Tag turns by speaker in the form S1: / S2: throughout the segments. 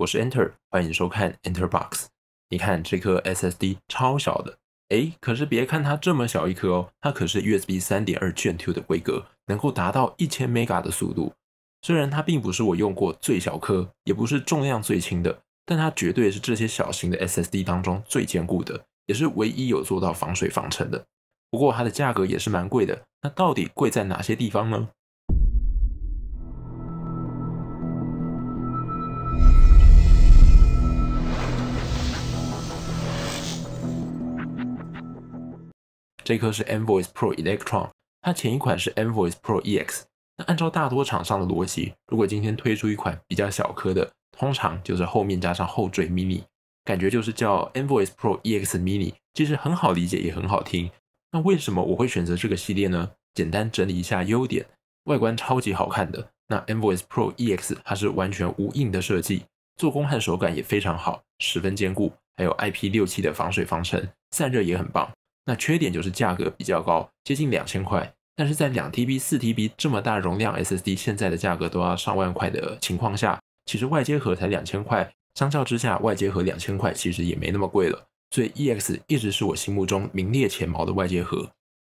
S1: 我是 Enter，欢迎收看 Enterbox。你看这颗 SSD 超小的，哎，可是别看它这么小一颗哦，它可是 USB 3.2 g e n Two 的规格，能够达到1000 m e g a 的速度。虽然它并不是我用过最小颗，也不是重量最轻的，但它绝对是这些小型的 SSD 当中最坚固的，也是唯一有做到防水防尘的。不过它的价格也是蛮贵的，那到底贵在哪些地方呢？这颗是 e n v o y s Pro Electron，它前一款是 e n v o y s Pro EX。那按照大多厂商的逻辑，如果今天推出一款比较小颗的，通常就是后面加上后缀 Mini，感觉就是叫 e n v o y s Pro EX Mini。其实很好理解，也很好听。那为什么我会选择这个系列呢？简单整理一下优点：外观超级好看的。那 e n v o y s Pro EX 它是完全无印的设计，做工和手感也非常好，十分坚固，还有 IP67 的防水防尘，散热也很棒。那缺点就是价格比较高，接近两千块。但是在两 TB、四 TB 这么大容量 SSD 现在的价格都要上万块的情况下，其实外接盒才两千块。相较之下，外接盒两千块其实也没那么贵了。所以 EX 一直是我心目中名列前茅的外接盒。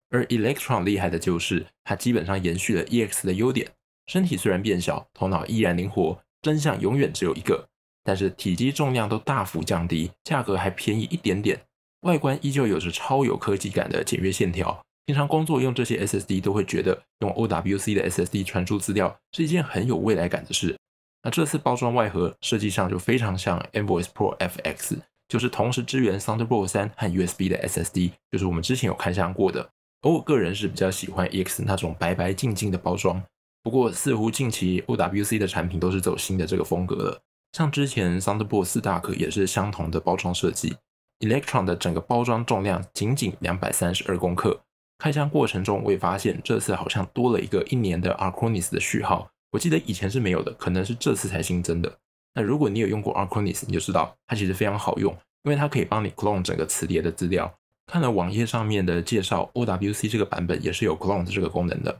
S1: 而 Electron 厉害的就是它基本上延续了 EX 的优点，身体虽然变小，头脑依然灵活，真相永远只有一个。但是体积重量都大幅降低，价格还便宜一点点。外观依旧有着超有科技感的简约线条，平常工作用这些 SSD 都会觉得用 OWC 的 SSD 传输资料是一件很有未来感的事。那这次包装外盒设计上就非常像 Envoys Pro FX，就是同时支援 Thunderbolt 三和 USB 的 SSD，就是我们之前有看相过的。而我个人是比较喜欢 EX 那种白白净净的包装，不过似乎近期 OWC 的产品都是走新的这个风格了，像之前 Thunderbolt 四大可也是相同的包装设计。Electron 的整个包装重量仅仅两百三十二克。开箱过程中，我也发现这次好像多了一个一年的 Arconis 的序号。我记得以前是没有的，可能是这次才新增的。那如果你有用过 Arconis，你就知道它其实非常好用，因为它可以帮你 clone 整个磁碟的资料。看了网页上面的介绍，OWC 这个版本也是有 clone 这个功能的。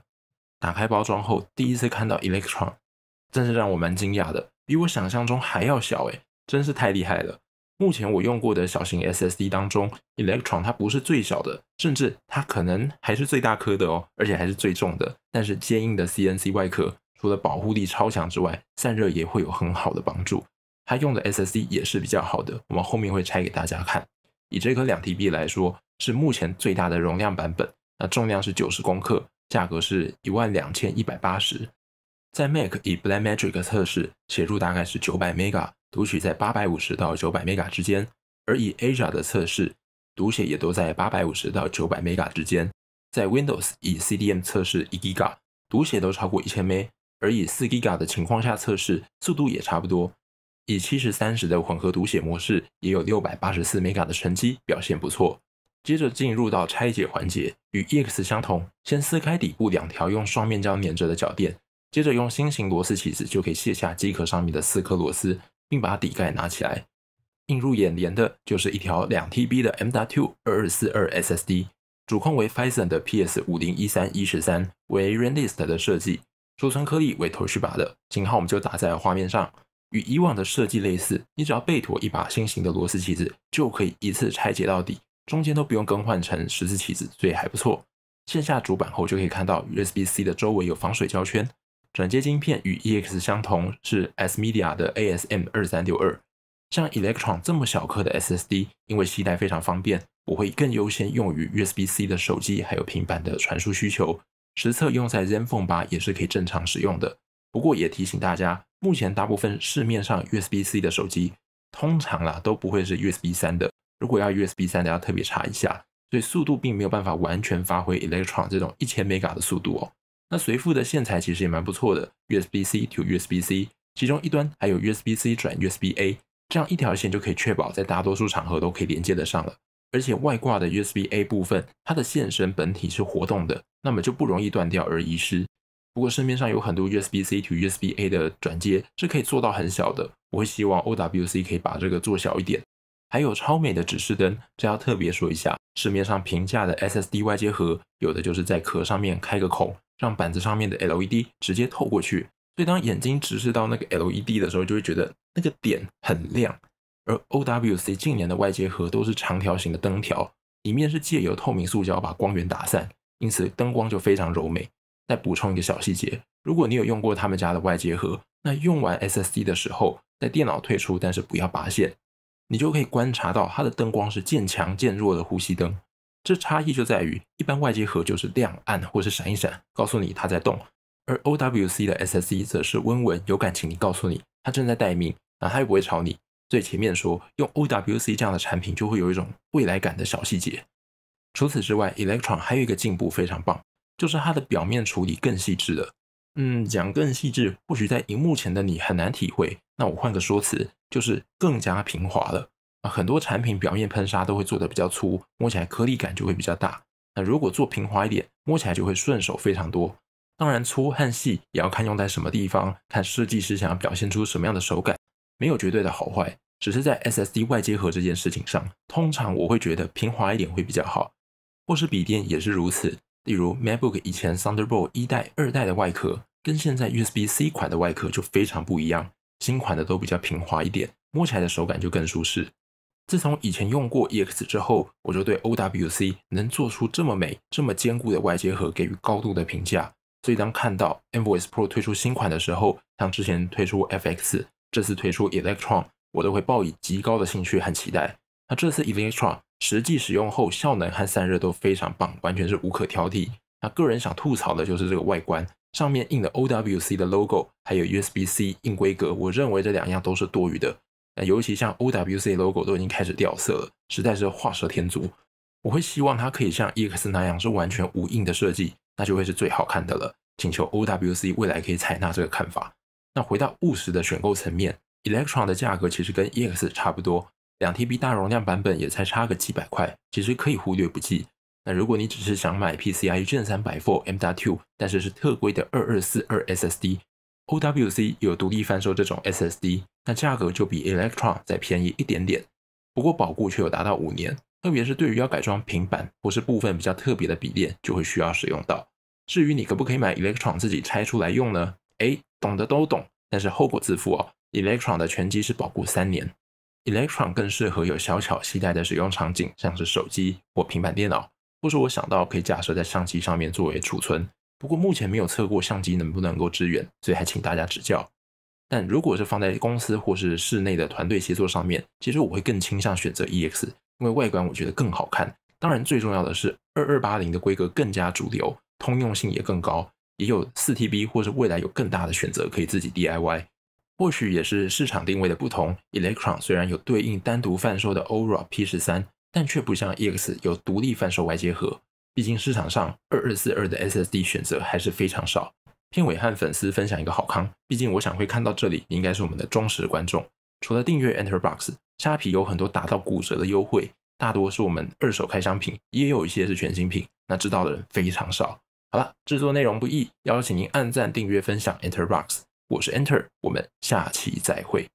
S1: 打开包装后，第一次看到 Electron，真是让我蛮惊讶的，比我想象中还要小诶，真是太厉害了。目前我用过的小型 SSD 当中，Electron 它不是最小的，甚至它可能还是最大颗的哦，而且还是最重的。但是坚硬的 CNC 外壳，除了保护力超强之外，散热也会有很好的帮助。它用的 SSD 也是比较好的，我们后面会拆给大家看。以这颗两 TB 来说，是目前最大的容量版本，那重量是九十克，价格是一万两千一百八十。在 Mac 以 Blackmagic 测试写入大概是九百 mega。读取在八百五十到九百 mega 之间，而以 Azure 的测试读写也都在八百五十到九百 mega 之间。在 Windows 以 CDM 测试一 Giga，读写都超过一千 m b a 而以四 Giga 的情况下测试速度也差不多。以七十三十的混合读写模式，也有六百八十四 mega 的成绩，表现不错。接着进入到拆解环节，与 EX 相同，先撕开底部两条用双面胶粘着的脚垫，接着用新型螺丝起子就可以卸下机壳上面的四颗螺丝。并把底盖拿起来，映入眼帘的，就是一条两 TB 的 M. W. 二二四二 S. S. D，主控为 p i s o n 的 P. S. 五零一三一十三，为 r a n d i s t 的设计，储存颗粒为头绪拔的型号，我们就打在画面上。与以往的设计类似，你只要背妥一把新型的螺丝起子，就可以一次拆解到底，中间都不用更换成十字起子，所以还不错。卸下主板后，就可以看到 USB C 的周围有防水胶圈。转接晶片与 EX 相同，是 s m e d i a 的 ASM 二三六二。像 Electron 这么小颗的 SSD，因为携带非常方便，我会更优先用于 USB C 的手机还有平板的传输需求。实测用在 ZenFone 八也是可以正常使用的。不过也提醒大家，目前大部分市面上 USB C 的手机，通常啦都不会是 USB 三的。如果要 USB 三的，要特别查一下。所以速度并没有办法完全发挥 Electron 这种一千 m e g a 的速度哦。那随附的线材其实也蛮不错的，USB C to USB C，其中一端还有 USB C 转 USB A，这样一条线就可以确保在大多数场合都可以连接得上了。而且外挂的 USB A 部分，它的线绳本体是活动的，那么就不容易断掉而遗失。不过市面上有很多 USB C to USB A 的转接是可以做到很小的，我会希望 OWC 可以把这个做小一点。还有超美的指示灯，这要特别说一下。市面上平价的 SSD 外接盒，有的就是在壳上面开个孔。让板子上面的 LED 直接透过去，所以当眼睛直视到那个 LED 的时候，就会觉得那个点很亮。而 OWC 近年的外接盒都是长条形的灯条，里面是借由透明塑胶把光源打散，因此灯光就非常柔美。再补充一个小细节：如果你有用过他们家的外接盒，那用完 SSD 的时候，在电脑退出但是不要拔线，你就可以观察到它的灯光是渐强渐弱的呼吸灯。这差异就在于，一般外接盒就是亮暗或是闪一闪，告诉你它在动；而 OWC 的 S S E 则是温文有感情，你告诉你它正在待命，啊，它又不会吵你。所以前面说用 OWC 这样的产品，就会有一种未来感的小细节。除此之外，Electron 还有一个进步非常棒，就是它的表面处理更细致了。嗯，讲更细致，或许在荧幕前的你很难体会。那我换个说辞，就是更加平滑了。很多产品表面喷砂都会做的比较粗，摸起来颗粒感就会比较大。那如果做平滑一点，摸起来就会顺手非常多。当然，粗和细也要看用在什么地方，看设计师想要表现出什么样的手感，没有绝对的好坏，只是在 SSD 外接盒这件事情上，通常我会觉得平滑一点会比较好，或是笔电也是如此。例如 MacBook 以前 Thunderbolt 一代、二代的外壳，跟现在 USB-C 款的外壳就非常不一样，新款的都比较平滑一点，摸起来的手感就更舒适。自从以前用过 EX 之后，我就对 OWC 能做出这么美、这么坚固的外接盒给予高度的评价。所以当看到 Envoys Pro 推出新款的时候，像之前推出 FX，这次推出 Electron，我都会抱以极高的兴趣和期待。那这次 Electron 实际使用后，效能和散热都非常棒，完全是无可挑剔。那个人想吐槽的就是这个外观上面印的 OWC 的 logo，还有 USB-C 硬规格，我认为这两样都是多余的。那尤其像 OWC logo 都已经开始掉色了，实在是画蛇添足。我会希望它可以像 E X 那样是完全无印的设计，那就会是最好看的了。请求 OWC 未来可以采纳这个看法。那回到务实的选购层面，Electron 的价格其实跟 E X 差不多，两 T B 大容量版本也才差个几百块，其实可以忽略不计。那如果你只是想买 P C I Gen o r M W，但是是特规的二二四二 S S D。OWC 有独立贩售这种 SSD，那价格就比 Electron 再便宜一点点，不过保固却有达到五年。特别是对于要改装平板或是部分比较特别的笔电，就会需要使用到。至于你可不可以买 Electron 自己拆出来用呢？哎，懂的都懂，但是后果自负哦。Electron 的全机是保固三年，Electron 更适合有小巧携带的使用场景，像是手机或平板电脑。或是我想到可以架设在相机上面作为储存。不过目前没有测过相机能不能够支援，所以还请大家指教。但如果是放在公司或是室内的团队协作上面，其实我会更倾向选择 EX，因为外观我觉得更好看。当然最重要的是二二八零的规格更加主流，通用性也更高，也有四 TB 或是未来有更大的选择可以自己 DIY。或许也是市场定位的不同 e l e c t r o n 虽然有对应单独贩售的 Ora P 十三，但却不像 EX 有独立贩售外接盒。毕竟市场上二二四二的 SSD 选择还是非常少。片尾和粉丝分享一个好康，毕竟我想会看到这里，应该是我们的忠实观众。除了订阅 Enterbox，虾皮有很多打到骨折的优惠，大多是我们二手开箱品，也有一些是全新品，那知道的人非常少。好了，制作内容不易，邀请您按赞、订阅、分享 Enterbox。我是 Enter，我们下期再会。